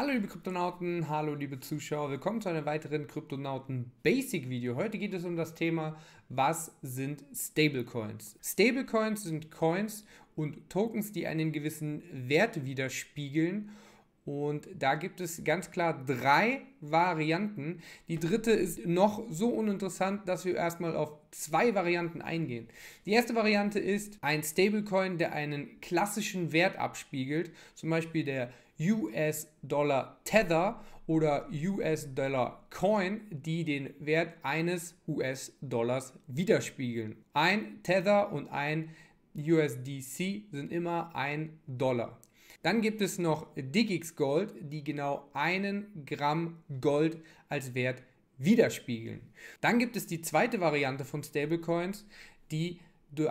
Hallo liebe Kryptonauten, hallo liebe Zuschauer, willkommen zu einem weiteren Kryptonauten Basic Video. Heute geht es um das Thema, was sind Stablecoins? Stablecoins sind Coins und Tokens, die einen gewissen Wert widerspiegeln. Und da gibt es ganz klar drei Varianten. Die dritte ist noch so uninteressant, dass wir erstmal auf zwei Varianten eingehen. Die erste Variante ist ein Stablecoin, der einen klassischen Wert abspiegelt, zum Beispiel der US-Dollar Tether oder US-Dollar Coin, die den Wert eines US-Dollars widerspiegeln. Ein Tether und ein USDC sind immer ein Dollar. Dann gibt es noch Digix Gold, die genau einen Gramm Gold als Wert widerspiegeln. Dann gibt es die zweite Variante von Stablecoins, die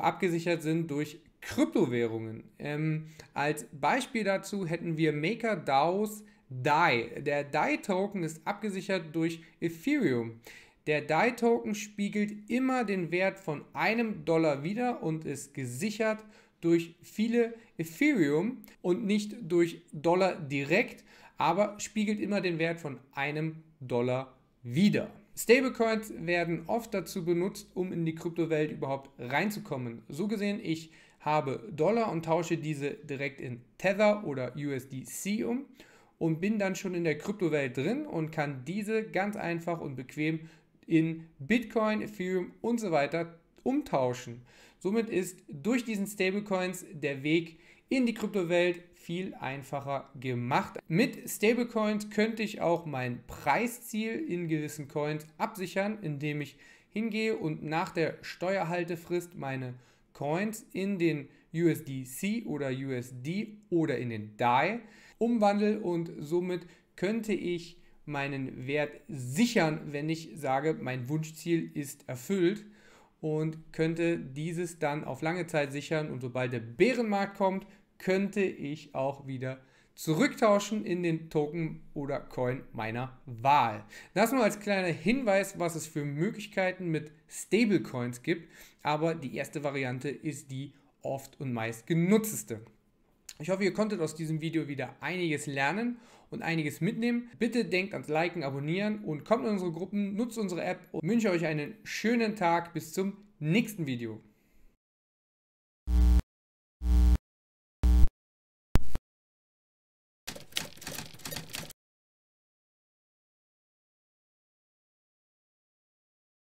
abgesichert sind durch Kryptowährungen. Ähm, als Beispiel dazu hätten wir MakerDAOs DAI. Der DAI-Token ist abgesichert durch Ethereum. Der DAI-Token spiegelt immer den Wert von einem Dollar wider und ist gesichert durch viele Ethereum und nicht durch Dollar direkt, aber spiegelt immer den Wert von einem Dollar wider. Stablecoins werden oft dazu benutzt, um in die Kryptowelt überhaupt reinzukommen. So gesehen, ich habe Dollar und tausche diese direkt in Tether oder USDC um und bin dann schon in der Kryptowelt drin und kann diese ganz einfach und bequem in Bitcoin, Ethereum und so weiter umtauschen. Somit ist durch diesen Stablecoins der Weg in die Kryptowelt viel einfacher gemacht. Mit Stablecoins könnte ich auch mein Preisziel in gewissen Coins absichern, indem ich hingehe und nach der Steuerhaltefrist meine Coins in den USDC oder USD oder in den DAI umwandle und somit könnte ich meinen Wert sichern, wenn ich sage, mein Wunschziel ist erfüllt und könnte dieses dann auf lange Zeit sichern. Und sobald der Bärenmarkt kommt, könnte ich auch wieder zurücktauschen in den Token oder Coin meiner Wahl. Das nur als kleiner Hinweis, was es für Möglichkeiten mit Stablecoins gibt. Aber die erste Variante ist die oft und meist genutzteste. Ich hoffe, ihr konntet aus diesem Video wieder einiges lernen und einiges mitnehmen. Bitte denkt ans Liken, Abonnieren und kommt in unsere Gruppen, nutzt unsere App und wünsche euch einen schönen Tag. Bis zum nächsten Video.